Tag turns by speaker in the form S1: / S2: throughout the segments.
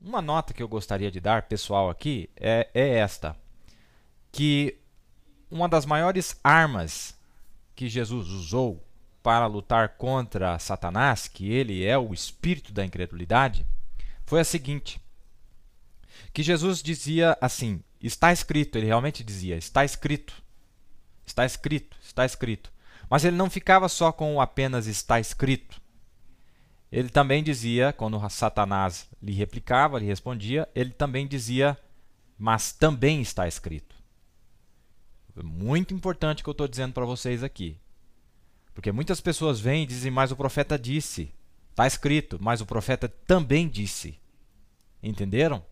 S1: Uma nota que eu gostaria de dar, pessoal, aqui é, é esta: que uma das maiores armas que Jesus usou para lutar contra Satanás, que ele é o espírito da incredulidade, foi a seguinte: que Jesus dizia assim, está escrito, ele realmente dizia, está escrito, está escrito, está escrito. Mas ele não ficava só com apenas está escrito. Ele também dizia, quando Satanás lhe replicava, lhe respondia, ele também dizia, mas também está escrito. É muito importante o que eu estou dizendo para vocês aqui. Porque muitas pessoas vêm e dizem, mas o profeta disse. Está escrito, mas o profeta também disse. Entenderam?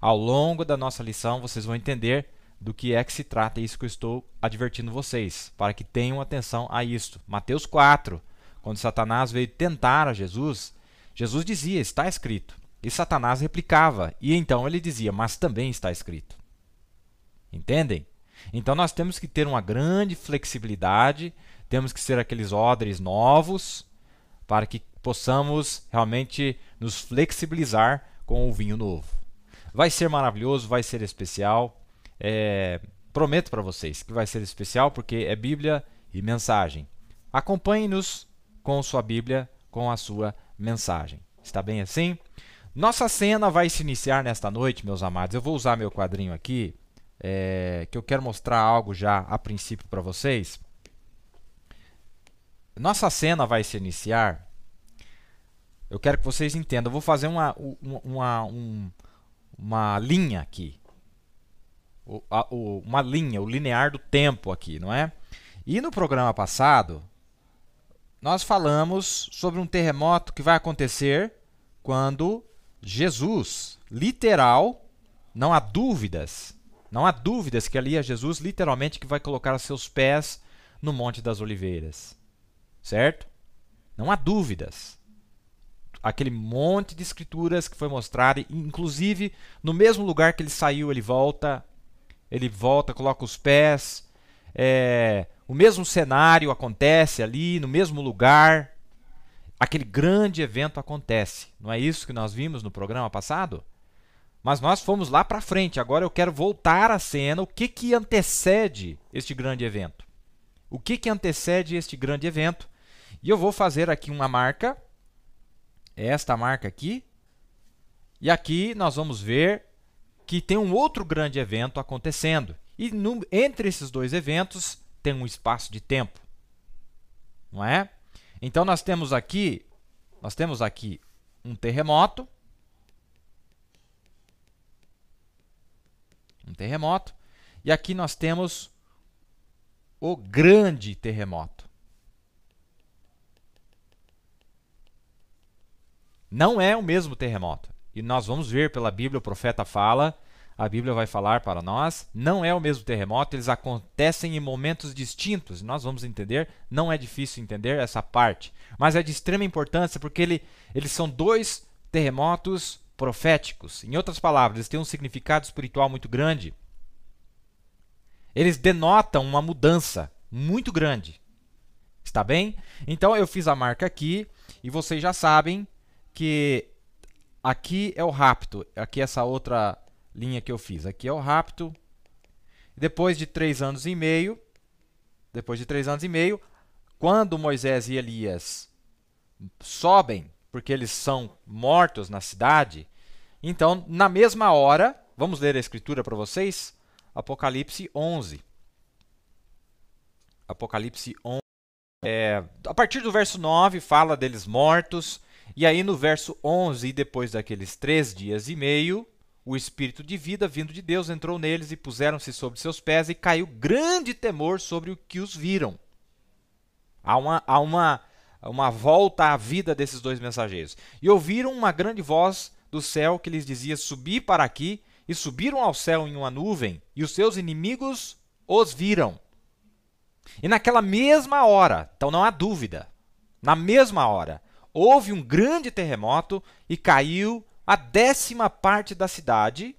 S1: Ao longo da nossa lição, vocês vão entender do que é que se trata isso que eu estou advertindo vocês, para que tenham atenção a isto. Mateus 4, quando Satanás veio tentar a Jesus, Jesus dizia: Está escrito. E Satanás replicava, e então ele dizia: Mas também está escrito. Entendem? Então nós temos que ter uma grande flexibilidade, temos que ser aqueles odres novos, para que possamos realmente nos flexibilizar com o vinho novo. Vai ser maravilhoso, vai ser especial. É, prometo para vocês que vai ser especial porque é Bíblia e mensagem. Acompanhe-nos com sua Bíblia, com a sua mensagem. Está bem assim? Nossa cena vai se iniciar nesta noite, meus amados. Eu vou usar meu quadrinho aqui, é, que eu quero mostrar algo já a princípio para vocês. Nossa cena vai se iniciar. Eu quero que vocês entendam. Eu vou fazer uma, uma, uma, uma linha aqui. O, a, o, uma linha, o linear do tempo aqui, não é? E no programa passado, nós falamos sobre um terremoto que vai acontecer quando Jesus, literal, não há dúvidas, não há dúvidas que ali é Jesus literalmente que vai colocar seus pés no Monte das Oliveiras. Certo? Não há dúvidas. Aquele monte de escrituras que foi mostrado, inclusive no mesmo lugar que ele saiu, ele volta, ele volta, coloca os pés. É, o mesmo cenário acontece ali, no mesmo lugar. Aquele grande evento acontece. Não é isso que nós vimos no programa passado? Mas nós fomos lá para frente. Agora eu quero voltar à cena. O que, que antecede este grande evento? O que, que antecede este grande evento? E eu vou fazer aqui uma marca. É esta marca aqui. E aqui nós vamos ver que tem um outro grande evento acontecendo. E no, entre esses dois eventos tem um espaço de tempo. Não é? Então nós temos aqui, nós temos aqui um terremoto. Um terremoto. E aqui nós temos o grande terremoto. Não é o mesmo terremoto. E nós vamos ver pela Bíblia, o profeta fala a Bíblia vai falar para nós, não é o mesmo terremoto, eles acontecem em momentos distintos. Nós vamos entender, não é difícil entender essa parte, mas é de extrema importância porque ele, eles são dois terremotos proféticos. Em outras palavras, eles têm um significado espiritual muito grande. Eles denotam uma mudança muito grande. Está bem? Então eu fiz a marca aqui e vocês já sabem que aqui é o rapto, aqui é essa outra linha que eu fiz. Aqui é o rapto. Depois de três anos e meio, depois de três anos e meio, quando Moisés e Elias sobem, porque eles são mortos na cidade, então, na mesma hora, vamos ler a escritura para vocês? Apocalipse 11. Apocalipse 11. É, a partir do verso 9, fala deles mortos. E aí, no verso 11, e depois daqueles três dias e meio, o espírito de vida vindo de Deus entrou neles e puseram-se sobre seus pés e caiu grande temor sobre o que os viram. Há uma, há uma, uma volta à vida desses dois mensageiros. E ouviram uma grande voz do céu que lhes dizia: Subi para aqui. E subiram ao céu em uma nuvem, e os seus inimigos os viram. E naquela mesma hora, então não há dúvida, na mesma hora, houve um grande terremoto e caiu a décima parte da cidade,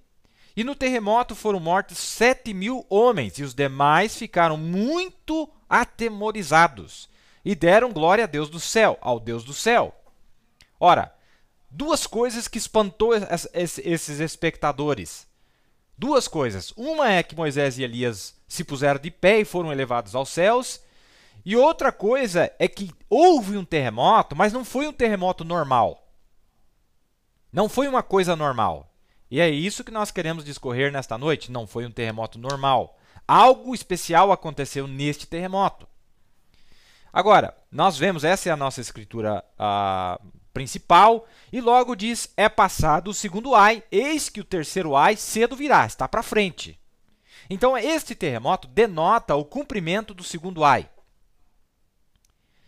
S1: e no terremoto foram mortos 7 mil homens, e os demais ficaram muito atemorizados, e deram glória a Deus do céu, ao Deus do céu. Ora, duas coisas que espantou esses espectadores. Duas coisas. Uma é que Moisés e Elias se puseram de pé e foram elevados aos céus. E outra coisa é que houve um terremoto, mas não foi um terremoto normal. Não foi uma coisa normal. E é isso que nós queremos discorrer nesta noite. Não foi um terremoto normal. Algo especial aconteceu neste terremoto. Agora, nós vemos, essa é a nossa escritura principal, e logo diz: é passado o segundo ai, eis que o terceiro ai cedo virá, está para frente. Então, este terremoto denota o cumprimento do segundo ai.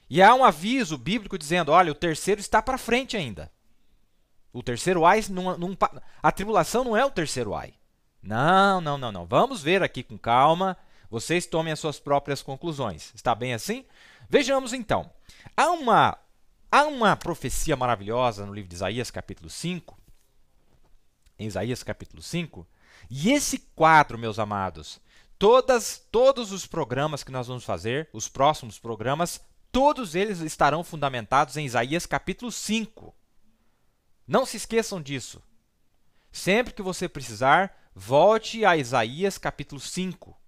S1: E há um aviso bíblico dizendo: olha, o terceiro está para frente ainda. O terceiro ai, num, num, a tribulação não é o terceiro ai. Não, não, não, não. Vamos ver aqui com calma. Vocês tomem as suas próprias conclusões. Está bem assim? Vejamos então. Há uma, há uma profecia maravilhosa no livro de Isaías, capítulo 5. Em Isaías, capítulo 5. E esse quadro, meus amados, todas, todos os programas que nós vamos fazer, os próximos programas, todos eles estarão fundamentados em Isaías, capítulo 5. Não se esqueçam disso. Sempre que você precisar, volte a Isaías capítulo 5.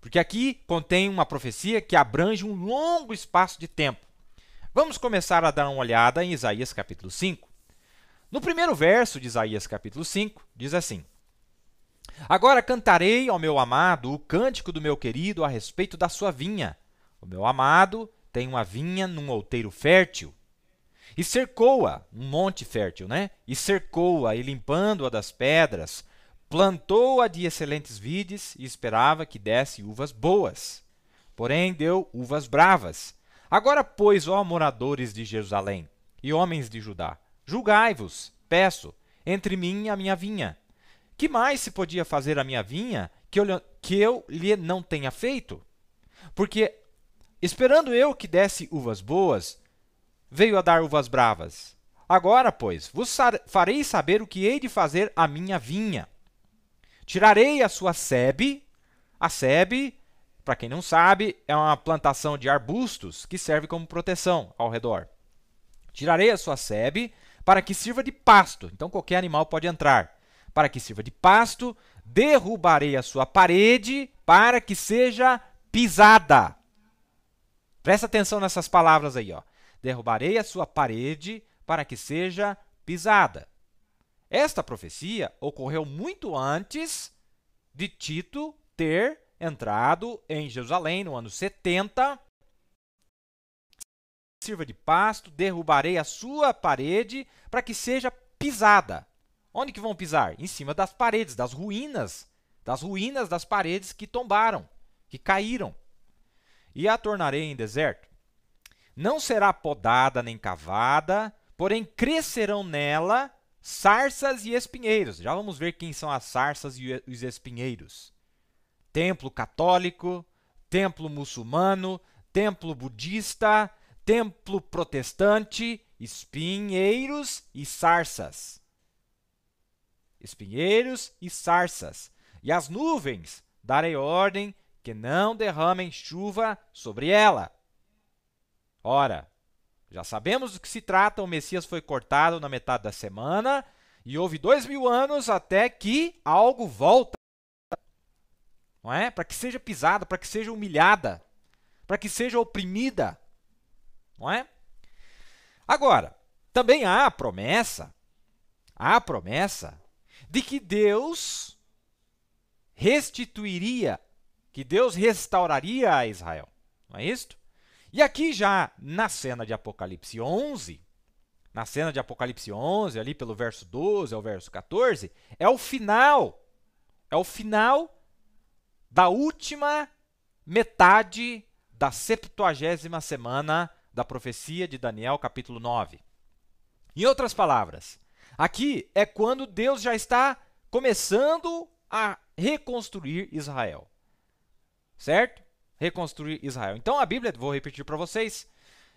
S1: Porque aqui contém uma profecia que abrange um longo espaço de tempo. Vamos começar a dar uma olhada em Isaías capítulo 5. No primeiro verso de Isaías capítulo 5, diz assim: Agora cantarei ao meu amado o cântico do meu querido a respeito da sua vinha. O meu amado tem uma vinha num outeiro fértil. E cercou-a, um monte fértil, né? E cercou-a, e limpando-a das pedras, plantou-a de excelentes vides e esperava que desse uvas boas. Porém, deu uvas bravas. Agora, pois, ó moradores de Jerusalém e homens de Judá, julgai-vos, peço, entre mim e a minha vinha. Que mais se podia fazer à minha vinha que eu, que eu lhe não tenha feito? Porque, esperando eu que desse uvas boas, veio a dar uvas bravas. Agora, pois, vos farei saber o que hei de fazer à minha vinha. Tirarei a sua sebe. A sebe, para quem não sabe, é uma plantação de arbustos que serve como proteção ao redor. Tirarei a sua sebe para que sirva de pasto. Então qualquer animal pode entrar. Para que sirva de pasto, derrubarei a sua parede para que seja pisada. Presta atenção nessas palavras aí, ó derrubarei a sua parede para que seja pisada. Esta profecia ocorreu muito antes de Tito ter entrado em Jerusalém no ano 70. Sirva de pasto, derrubarei a sua parede para que seja pisada. Onde que vão pisar? Em cima das paredes, das ruínas, das ruínas das paredes que tombaram, que caíram. E a tornarei em deserto não será podada nem cavada, porém crescerão nela sarças e espinheiros. Já vamos ver quem são as sarças e os espinheiros. Templo católico, templo muçulmano, templo budista, templo protestante, espinheiros e sarças. Espinheiros e sarças. E as nuvens darei ordem que não derramem chuva sobre ela. Ora, já sabemos do que se trata, o Messias foi cortado na metade da semana, e houve dois mil anos até que algo volta. Não é? Para que seja pisada, para que seja humilhada, para que seja oprimida. Não é? Agora, também há a promessa, há a promessa de que Deus restituiria, que Deus restauraria a Israel. Não é isto? E aqui já na cena de Apocalipse 11, na cena de Apocalipse 11, ali pelo verso 12 ao verso 14, é o final. É o final da última metade da septuagésima semana da profecia de Daniel, capítulo 9. Em outras palavras, aqui é quando Deus já está começando a reconstruir Israel. Certo? reconstruir Israel. Então a Bíblia, vou repetir para vocês,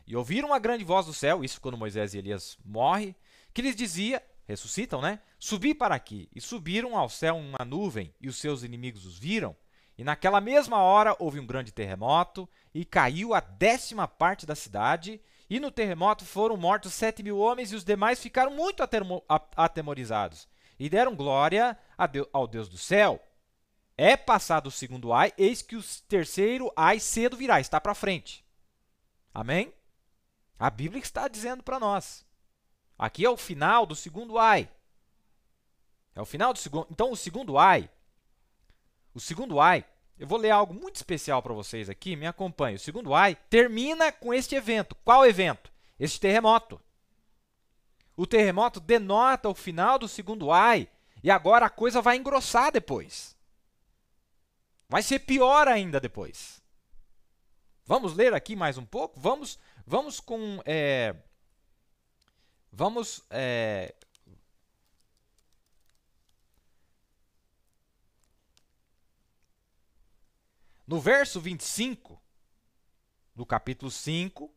S1: e ouviram uma grande voz do céu, isso quando Moisés e Elias morrem, que lhes dizia, ressuscitam, né? Subi para aqui, e subiram ao céu uma nuvem, e os seus inimigos os viram. E naquela mesma hora houve um grande terremoto, e caiu a décima parte da cidade, e no terremoto foram mortos sete mil homens, e os demais ficaram muito atemorizados, e deram glória Deus, ao Deus do céu. É passado o segundo ai, eis que o terceiro ai cedo virá, está para frente. Amém? A Bíblia está dizendo para nós. Aqui é o final do segundo ai. É o final do segundo. Então, o segundo ai. O segundo ai. Eu vou ler algo muito especial para vocês aqui, me acompanhe. O segundo ai termina com este evento. Qual evento? Este terremoto. O terremoto denota o final do segundo ai. E agora a coisa vai engrossar depois. Vai ser pior ainda depois. Vamos ler aqui mais um pouco? Vamos, vamos com. É, vamos. É, no verso 25 do capítulo 5,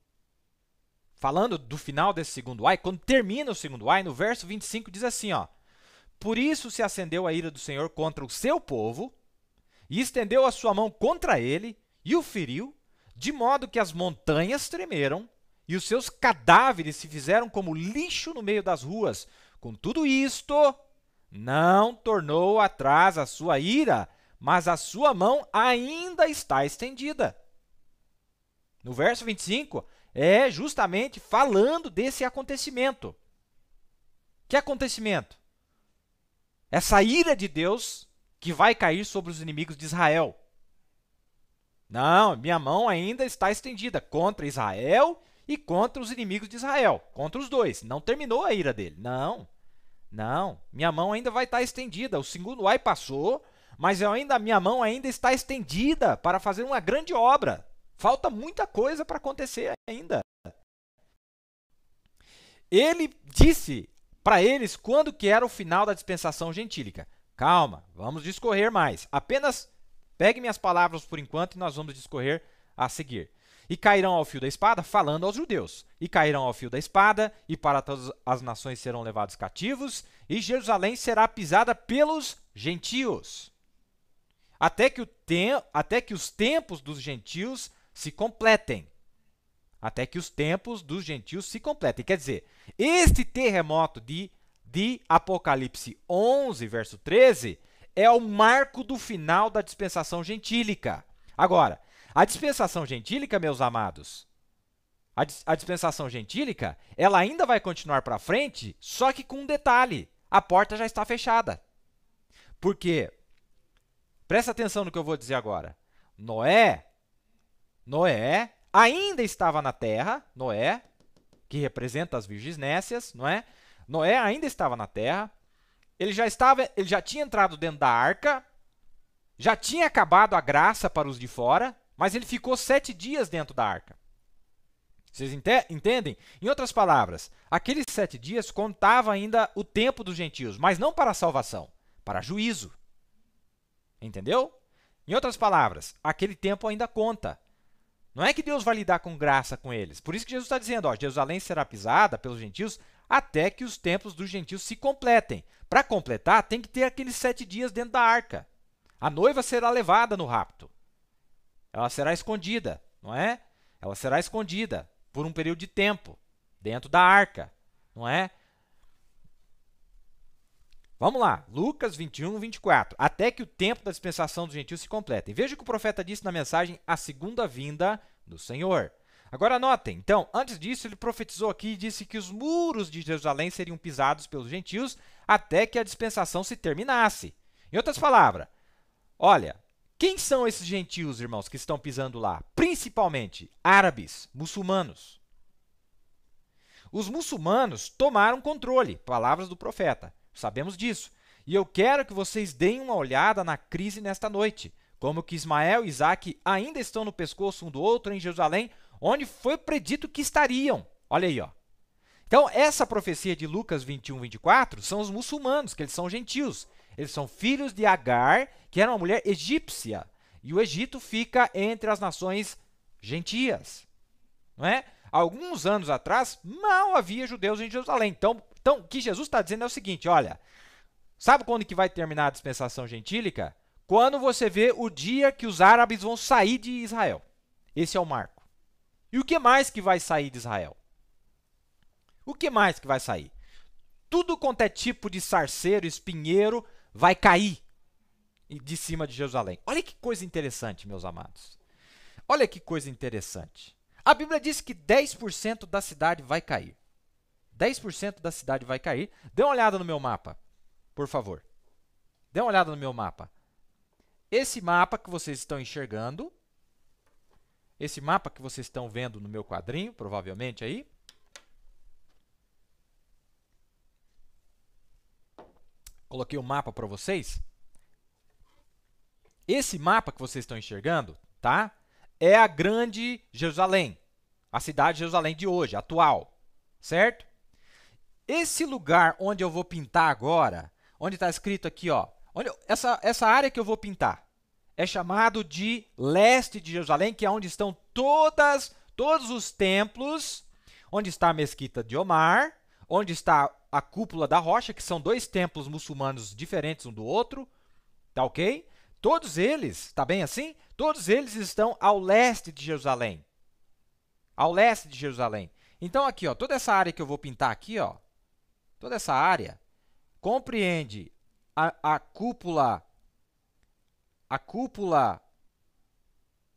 S1: falando do final desse segundo ai, quando termina o segundo ai, no verso 25 diz assim, ó: Por isso se acendeu a ira do Senhor contra o seu povo, e estendeu a sua mão contra ele e o feriu, de modo que as montanhas tremeram e os seus cadáveres se fizeram como lixo no meio das ruas. Com tudo isto, não tornou atrás a sua ira, mas a sua mão ainda está estendida. No verso 25, é justamente falando desse acontecimento. Que acontecimento? Essa ira de Deus que vai cair sobre os inimigos de Israel. Não, minha mão ainda está estendida contra Israel e contra os inimigos de Israel, contra os dois. Não terminou a ira dele. Não. Não, minha mão ainda vai estar estendida. O segundo ai passou, mas eu ainda minha mão ainda está estendida para fazer uma grande obra. Falta muita coisa para acontecer ainda. Ele disse para eles quando que era o final da dispensação gentílica. Calma, vamos discorrer mais. Apenas pegue minhas palavras por enquanto e nós vamos discorrer a seguir. E cairão ao fio da espada, falando aos judeus. E cairão ao fio da espada, e para todas as nações serão levados cativos, e Jerusalém será pisada pelos gentios. Até que, tem, até que os tempos dos gentios se completem. Até que os tempos dos gentios se completem. Quer dizer, este terremoto de de Apocalipse 11, verso 13, é o marco do final da dispensação gentílica. Agora, a dispensação gentílica, meus amados, a, dis a dispensação gentílica, ela ainda vai continuar para frente, só que com um detalhe: a porta já está fechada. Porque, presta atenção no que eu vou dizer agora. Noé, Noé ainda estava na terra, Noé, que representa as virgens nécias, não é? Noé ainda estava na terra, ele já estava, ele já tinha entrado dentro da arca, já tinha acabado a graça para os de fora, mas ele ficou sete dias dentro da arca. Vocês entendem? Em outras palavras, aqueles sete dias contava ainda o tempo dos gentios, mas não para salvação, para juízo. Entendeu? Em outras palavras, aquele tempo ainda conta. Não é que Deus vai lidar com graça com eles. Por isso que Jesus está dizendo, ó, Jerusalém será pisada pelos gentios até que os tempos dos gentios se completem. Para completar, tem que ter aqueles sete dias dentro da arca. A noiva será levada no rapto. Ela será escondida, não é? Ela será escondida por um período de tempo dentro da arca, não é? Vamos lá, Lucas 21, 24. Até que o tempo da dispensação dos gentios se complete. Veja o que o profeta disse na mensagem A Segunda Vinda do Senhor. Agora notem, então, antes disso ele profetizou aqui e disse que os muros de Jerusalém seriam pisados pelos gentios até que a dispensação se terminasse. Em outras palavras, olha, quem são esses gentios, irmãos, que estão pisando lá? Principalmente árabes, muçulmanos. Os muçulmanos tomaram controle, palavras do profeta. Sabemos disso. E eu quero que vocês deem uma olhada na crise nesta noite. Como que Ismael e Isaac ainda estão no pescoço um do outro em Jerusalém, onde foi predito que estariam. Olha aí, ó. Então, essa profecia de Lucas 21, 24 são os muçulmanos, que eles são gentios. Eles são filhos de Agar, que era uma mulher egípcia. E o Egito fica entre as nações gentias. Não é? Alguns anos atrás, mal havia judeus em Jerusalém. Então, então o que Jesus está dizendo é o seguinte: olha, sabe quando que vai terminar a dispensação gentílica? Quando você vê o dia que os árabes vão sair de Israel. Esse é o marco. E o que mais que vai sair de Israel? O que mais que vai sair? Tudo quanto é tipo de sarceiro, espinheiro, vai cair de cima de Jerusalém. Olha que coisa interessante, meus amados. Olha que coisa interessante. A Bíblia diz que 10% da cidade vai cair. 10% da cidade vai cair. Dê uma olhada no meu mapa, por favor. Dê uma olhada no meu mapa. Esse mapa que vocês estão enxergando esse mapa que vocês estão vendo no meu quadrinho, provavelmente aí, coloquei o um mapa para vocês. Esse mapa que vocês estão enxergando, tá? É a grande Jerusalém, a cidade de Jerusalém de hoje, atual, certo? Esse lugar onde eu vou pintar agora, onde está escrito aqui, ó, onde, essa, essa área que eu vou pintar, é chamado de leste de Jerusalém, que é onde estão todas, todos os templos, onde está a mesquita de Omar, onde está a cúpula da rocha, que são dois templos muçulmanos diferentes um do outro, tá ok? Todos eles, tá bem assim? Todos eles estão ao leste de Jerusalém. Ao leste de Jerusalém. Então aqui, ó, toda essa área que eu vou pintar aqui, ó, toda essa área compreende a, a cúpula a cúpula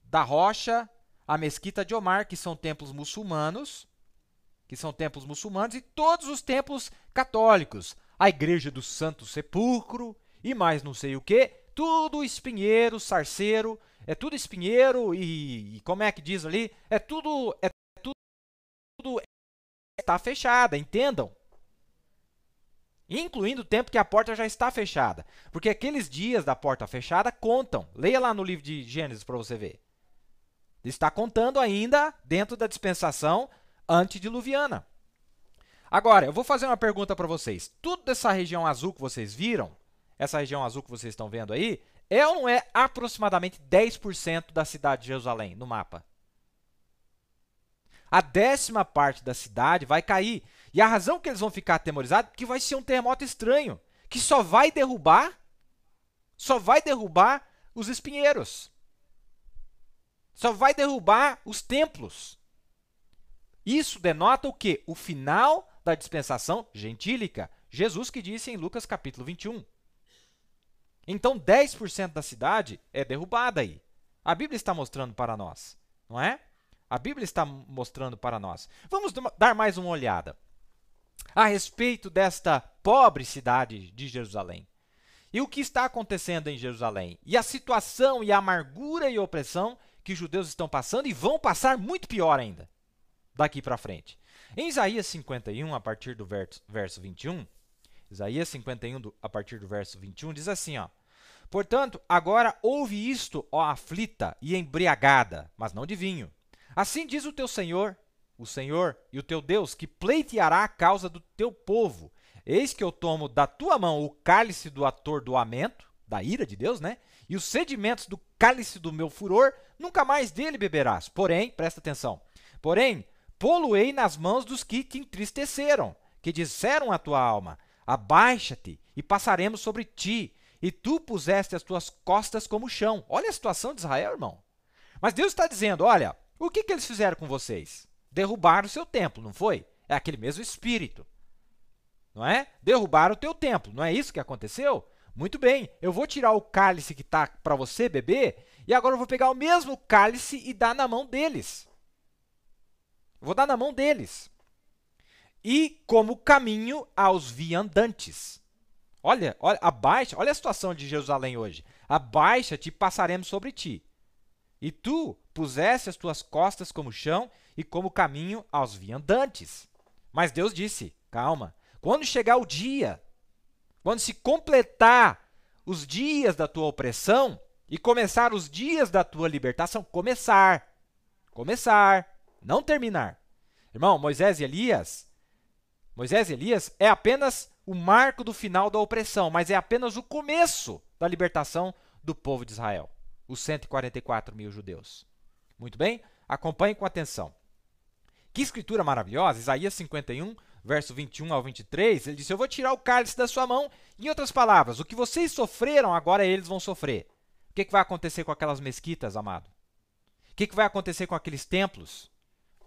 S1: da rocha, a mesquita de Omar, que são templos muçulmanos, que são templos muçulmanos e todos os templos católicos, a igreja do Santo Sepulcro e mais não sei o que, tudo espinheiro, sarceiro, é tudo espinheiro e, e, como é que diz ali, é tudo é tudo, é tudo está fechada, entendam incluindo o tempo que a porta já está fechada, porque aqueles dias da porta fechada contam. Leia lá no livro de Gênesis para você ver. Está contando ainda dentro da dispensação antediluviana. Agora, eu vou fazer uma pergunta para vocês. Tudo dessa região azul que vocês viram, essa região azul que vocês estão vendo aí, é ou não é aproximadamente 10% da cidade de Jerusalém no mapa? A décima parte da cidade vai cair. E a razão que eles vão ficar atemorizados é que vai ser um terremoto estranho, que só vai derrubar, só vai derrubar os espinheiros. Só vai derrubar os templos. Isso denota o que? O final da dispensação gentílica. Jesus que disse em Lucas capítulo 21. Então 10% da cidade é derrubada aí. A Bíblia está mostrando para nós, não é? A Bíblia está mostrando para nós. Vamos dar mais uma olhada a respeito desta pobre cidade de Jerusalém. E o que está acontecendo em Jerusalém? E a situação e a amargura e a opressão que os judeus estão passando e vão passar muito pior ainda daqui para frente. Em Isaías 51, a partir do verso, 21, Isaías 51, a partir do verso 21, diz assim: ó, Portanto, agora ouve isto, ó aflita e embriagada, mas não de vinho. Assim diz o teu Senhor, o Senhor e o teu Deus, que pleiteará a causa do teu povo. Eis que eu tomo da tua mão o cálice do atordoamento, da ira de Deus, né? E os sedimentos do cálice do meu furor, nunca mais dele beberás. Porém, presta atenção. Porém, poluei nas mãos dos que te entristeceram, que disseram à tua alma: Abaixa-te e passaremos sobre ti, e tu puseste as tuas costas como chão. Olha a situação de Israel, irmão. Mas Deus está dizendo: Olha, o que, que eles fizeram com vocês? derrubar o seu templo, não foi? É aquele mesmo espírito. Não é? Derrubar o teu templo, não é isso que aconteceu? Muito bem, eu vou tirar o cálice que está para você beber e agora eu vou pegar o mesmo cálice e dar na mão deles. Vou dar na mão deles. E como caminho aos viandantes. Olha, olha a baixa, olha a situação de Jerusalém hoje. A baixa te passaremos sobre ti e tu puseste as tuas costas como chão e como caminho aos viandantes. Mas Deus disse: calma, quando chegar o dia, quando se completar os dias da tua opressão e começar os dias da tua libertação, começar, começar, não terminar. Irmão, Moisés e Elias, Moisés e Elias é apenas o marco do final da opressão, mas é apenas o começo da libertação do povo de Israel os 144 mil judeus. Muito bem? Acompanhe com atenção. Que escritura maravilhosa! Isaías 51, verso 21 ao 23, ele diz: Eu vou tirar o cálice da sua mão. Em outras palavras, o que vocês sofreram, agora eles vão sofrer. O que, que vai acontecer com aquelas mesquitas, amado? O que, que vai acontecer com aqueles templos?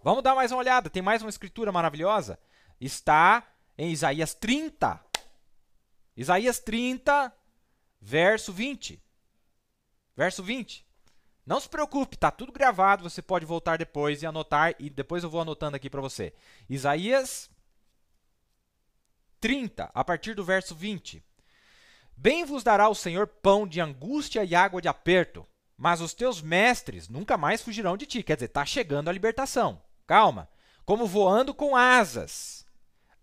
S1: Vamos dar mais uma olhada, tem mais uma escritura maravilhosa. Está em Isaías 30. Isaías 30, verso 20. Verso 20. Não se preocupe, está tudo gravado, você pode voltar depois e anotar, e depois eu vou anotando aqui para você. Isaías 30, a partir do verso 20. Bem vos dará o Senhor pão de angústia e água de aperto, mas os teus mestres nunca mais fugirão de ti. Quer dizer, está chegando a libertação. Calma. Como voando com asas.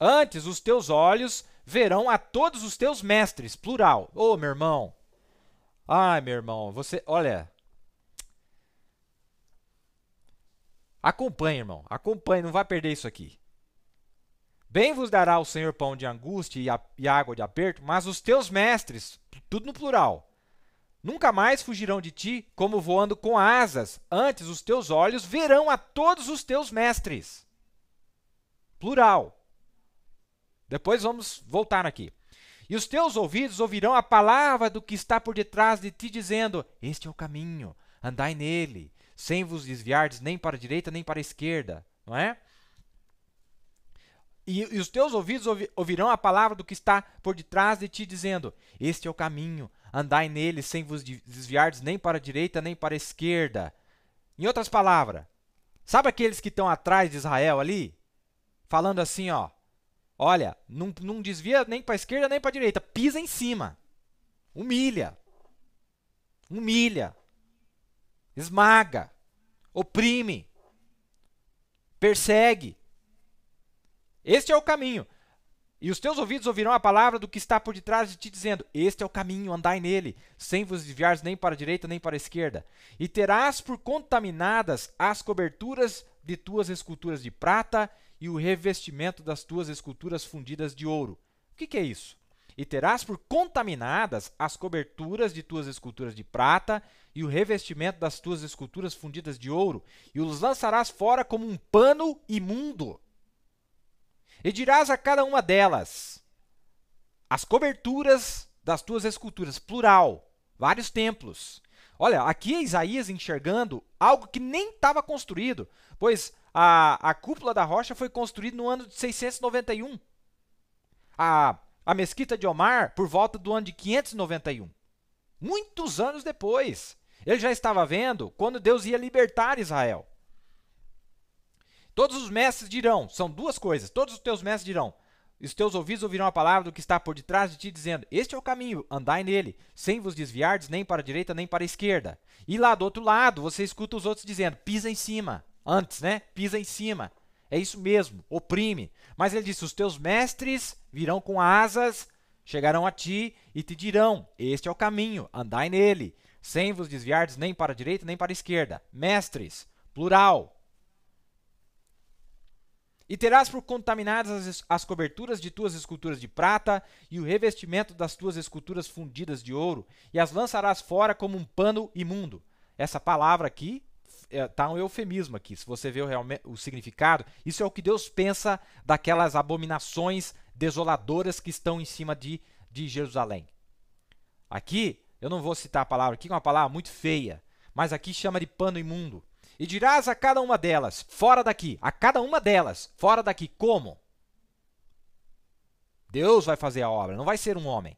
S1: Antes os teus olhos verão a todos os teus mestres, plural. Ô, oh, meu irmão, Ai, meu irmão, você. Olha. Acompanhe, irmão. Acompanhe, não vai perder isso aqui. Bem vos dará o Senhor pão de angústia e, a, e água de aperto, mas os teus mestres, tudo no plural, nunca mais fugirão de ti como voando com asas. Antes os teus olhos verão a todos os teus mestres. Plural. Depois vamos voltar aqui. E os teus ouvidos ouvirão a palavra do que está por detrás de ti, dizendo: Este é o caminho, andai nele, sem vos desviardes nem para a direita nem para a esquerda. Não é? E, e os teus ouvidos ouvirão a palavra do que está por detrás de ti, dizendo: Este é o caminho, andai nele, sem vos desviardes nem para a direita nem para a esquerda. Em outras palavras, sabe aqueles que estão atrás de Israel ali? Falando assim, ó. Olha, não, não desvia nem para esquerda nem para direita. Pisa em cima. Humilha. Humilha. Esmaga. Oprime. Persegue. Este é o caminho. E os teus ouvidos ouvirão a palavra do que está por detrás de ti, dizendo: Este é o caminho, andai nele, sem vos desviares nem para a direita nem para a esquerda. E terás por contaminadas as coberturas de tuas esculturas de prata e o revestimento das tuas esculturas fundidas de ouro. O que, que é isso? E terás por contaminadas as coberturas de tuas esculturas de prata e o revestimento das tuas esculturas fundidas de ouro, e os lançarás fora como um pano imundo. E dirás a cada uma delas: as coberturas das tuas esculturas, plural, vários templos. Olha, aqui é Isaías enxergando algo que nem estava construído, pois a, a cúpula da rocha foi construída no ano de 691. A, a mesquita de Omar, por volta do ano de 591. Muitos anos depois. Ele já estava vendo quando Deus ia libertar Israel. Todos os mestres dirão, são duas coisas, todos os teus mestres dirão, os teus ouvidos ouvirão a palavra do que está por detrás de ti, dizendo, este é o caminho, andai nele, sem vos desviardes nem para a direita nem para a esquerda. E lá do outro lado, você escuta os outros dizendo, pisa em cima, antes, né? Pisa em cima. É isso mesmo, oprime. Mas ele disse: Os teus mestres virão com asas, chegarão a ti e te dirão: Este é o caminho, andai nele, sem vos desviardes nem para a direita nem para a esquerda. Mestres, plural. E terás por contaminadas as, as coberturas de tuas esculturas de prata e o revestimento das tuas esculturas fundidas de ouro, e as lançarás fora como um pano imundo. Essa palavra aqui é, tá um eufemismo aqui. Se você vê o, o significado, isso é o que Deus pensa daquelas abominações desoladoras que estão em cima de, de Jerusalém. Aqui, eu não vou citar a palavra aqui, é uma palavra muito feia, mas aqui chama de pano imundo. E dirás a cada uma delas, fora daqui, a cada uma delas, fora daqui. Como? Deus vai fazer a obra, não vai ser um homem.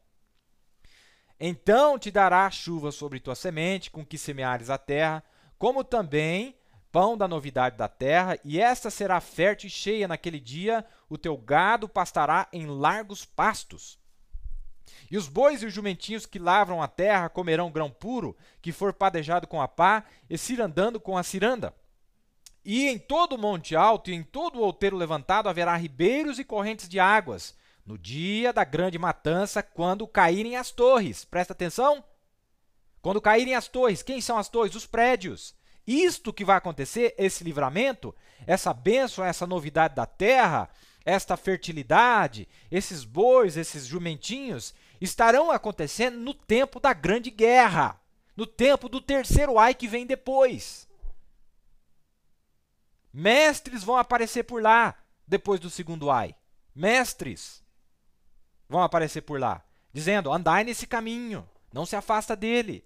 S1: Então te dará chuva sobre tua semente, com que semeares a terra, como também pão da novidade da terra, e esta será fértil e cheia naquele dia, o teu gado pastará em largos pastos. E os bois e os jumentinhos que lavram a terra comerão grão puro, que for padejado com a pá, e cirandando com a ciranda. E em todo o monte alto e em todo o outeiro levantado haverá ribeiros e correntes de águas, no dia da grande matança, quando caírem as torres. Presta atenção! Quando caírem as torres, quem são as torres? Os prédios. Isto que vai acontecer, esse livramento, essa bênção, essa novidade da terra, esta fertilidade, esses bois, esses jumentinhos, estarão acontecendo no tempo da grande guerra, no tempo do terceiro ai que vem depois. Mestres vão aparecer por lá depois do segundo ai. Mestres vão aparecer por lá, dizendo: andai nesse caminho, não se afasta dele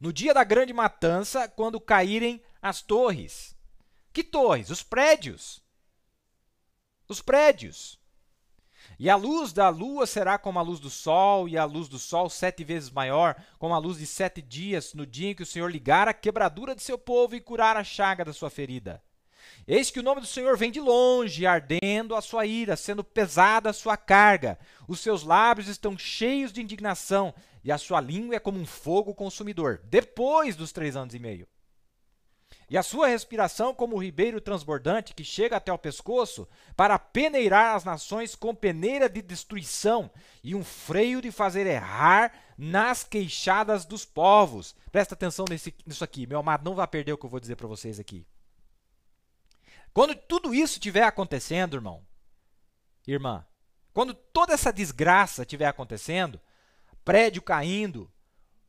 S1: no dia da grande matança, quando caírem as torres. Que torres? Os prédios. Os prédios. E a luz da lua será como a luz do sol, e a luz do sol sete vezes maior, como a luz de sete dias, no dia em que o Senhor ligar a quebradura de seu povo e curar a chaga da sua ferida. Eis que o nome do Senhor vem de longe, ardendo a sua ira, sendo pesada a sua carga. Os seus lábios estão cheios de indignação, e a sua língua é como um fogo consumidor, depois dos três anos e meio. E a sua respiração, como o ribeiro transbordante que chega até o pescoço, para peneirar as nações com peneira de destruição e um freio de fazer errar nas queixadas dos povos. Presta atenção nesse, nisso aqui, meu amado, não vá perder o que eu vou dizer para vocês aqui. Quando tudo isso estiver acontecendo, irmão, irmã, quando toda essa desgraça estiver acontecendo, prédio caindo,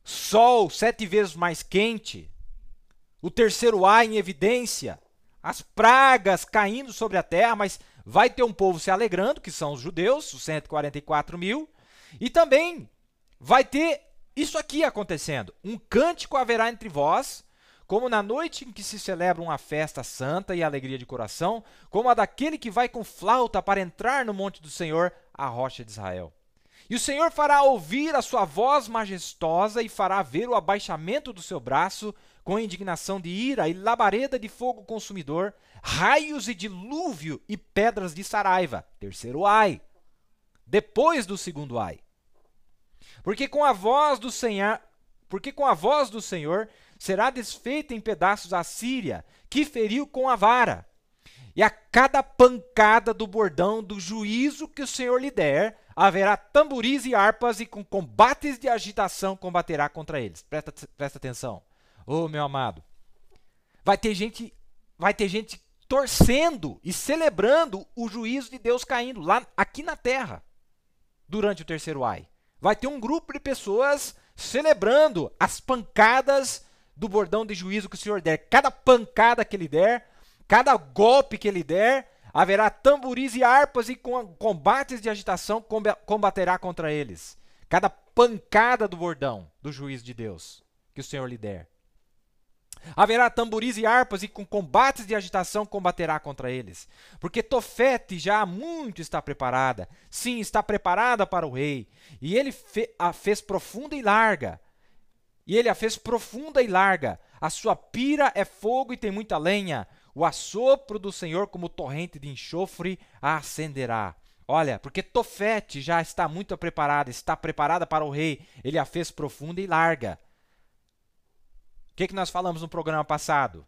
S1: sol sete vezes mais quente, o terceiro ar em evidência, as pragas caindo sobre a terra, mas vai ter um povo se alegrando, que são os judeus, os 144 mil, e também vai ter isso aqui acontecendo: um cântico haverá entre vós como na noite em que se celebra uma festa santa e alegria de coração, como a daquele que vai com flauta para entrar no monte do Senhor, a rocha de Israel. E o Senhor fará ouvir a sua voz majestosa e fará ver o abaixamento do seu braço, com indignação de ira e labareda de fogo consumidor, raios e dilúvio e pedras de saraiva. Terceiro ai. Depois do segundo ai. Porque com a voz do Senhor, porque com a voz do Senhor será desfeita em pedaços a Síria, que feriu com a vara. E a cada pancada do bordão do juízo que o Senhor lhe der, haverá tamboris e harpas, e com combates de agitação combaterá contra eles. Presta, presta atenção. Ô, oh, meu amado. Vai ter gente, vai ter gente torcendo e celebrando o juízo de Deus caindo lá aqui na terra durante o terceiro ai. Vai ter um grupo de pessoas celebrando as pancadas do bordão de juízo que o Senhor der. Cada pancada que ele der, cada golpe que ele der, haverá tamboris e harpas e com combates de agitação combaterá contra eles. Cada pancada do bordão do juízo de Deus que o Senhor lhe der. Haverá tamboris e harpas e com combates de agitação combaterá contra eles. Porque Tofete já há muito está preparada. Sim, está preparada para o rei. E ele fe a fez profunda e larga. E ele a fez profunda e larga. A sua pira é fogo e tem muita lenha. O assopro do Senhor, como torrente de enxofre, a acenderá. Olha, porque Tofete já está muito preparada, está preparada para o rei. Ele a fez profunda e larga. O que, que nós falamos no programa passado?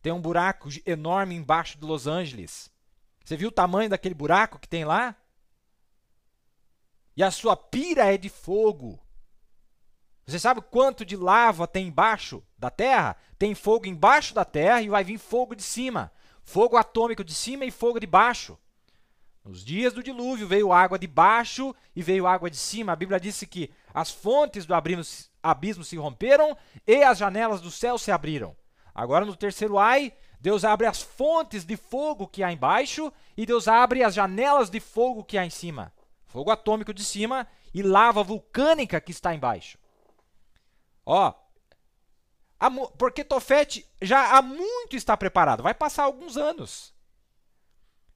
S1: Tem um buraco enorme embaixo de Los Angeles. Você viu o tamanho daquele buraco que tem lá? E a sua pira é de fogo. Você sabe quanto de lava tem embaixo da Terra? Tem fogo embaixo da Terra e vai vir fogo de cima. Fogo atômico de cima e fogo de baixo. Nos dias do dilúvio veio água de baixo e veio água de cima. A Bíblia disse que as fontes do abismo se romperam e as janelas do céu se abriram. Agora no terceiro ai, Deus abre as fontes de fogo que há embaixo e Deus abre as janelas de fogo que há em cima. Fogo atômico de cima e lava vulcânica que está embaixo. Ó, porque Tofete já há muito está preparado, vai passar alguns anos.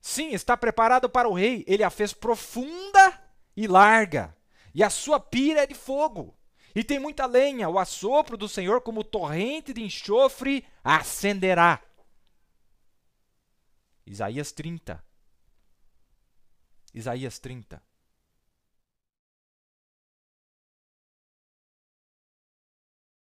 S1: Sim, está preparado para o rei, ele a fez profunda e larga, e a sua pira é de fogo. E tem muita lenha, o assopro do Senhor, como torrente de enxofre, acenderá. Isaías 30. Isaías 30.